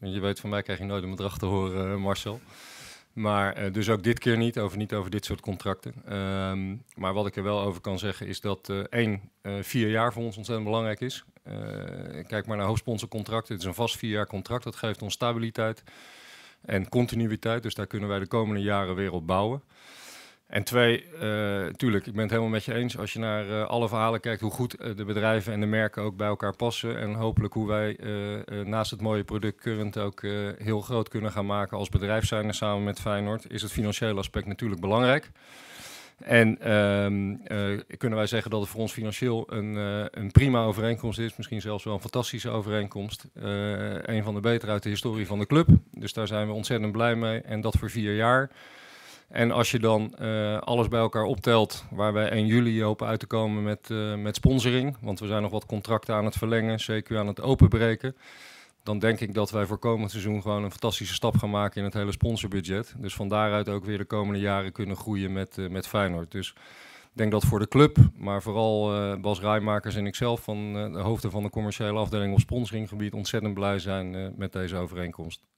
Je weet, van mij krijg je nooit een bedrag te horen, eh, Marcel. Maar eh, dus ook dit keer niet, over, niet over dit soort contracten. Ehm, maar wat ik er wel over kan zeggen is dat eh, één, vier jaar voor ons ontzettend belangrijk is. kijk maar naar hoofdsponsorcontracten. Het is een vast vier jaar contract. Dat geeft ons stabiliteit en continuïteit. Dus daar kunnen wij de komende jaren weer op bouwen. En twee, uh, tuurlijk, ik ben het helemaal met je eens. Als je naar eh, alle verhalen kijkt, hoe goed eh, de bedrijven en de merken ook bij elkaar passen. En hopelijk hoe wij naast het mooie product Current ook heel groot kunnen gaan maken als bedrijf zijn samen met Feyenoord, is het financiële aspect natuurlijk belangrijk. En ehm, kunnen wij zeggen dat het voor ons financieel een, een, prima overeenkomst is. Misschien zelfs wel een fantastische overeenkomst. een van de betere uit de historie van de club. Dus daar zijn we ontzettend blij mee. En dat voor vier jaar. En als je dan eh, alles bij elkaar optelt, waar wij 1 juli hopen uit te komen met, eh, met sponsoring, want we zijn nog wat contracten aan het verlengen, CQ aan het openbreken, dan denk ik dat wij voor komend seizoen gewoon een fantastische stap gaan maken in het hele sponsorbudget. Dus van daaruit ook weer de komende jaren kunnen groeien met, uh, met Feyenoord. Dus ik denk dat voor de club, maar vooral Bas Rijmakers en ikzelf van de hoofden van de commerciële afdeling op sponsoringgebied ontzettend blij zijn met deze overeenkomst.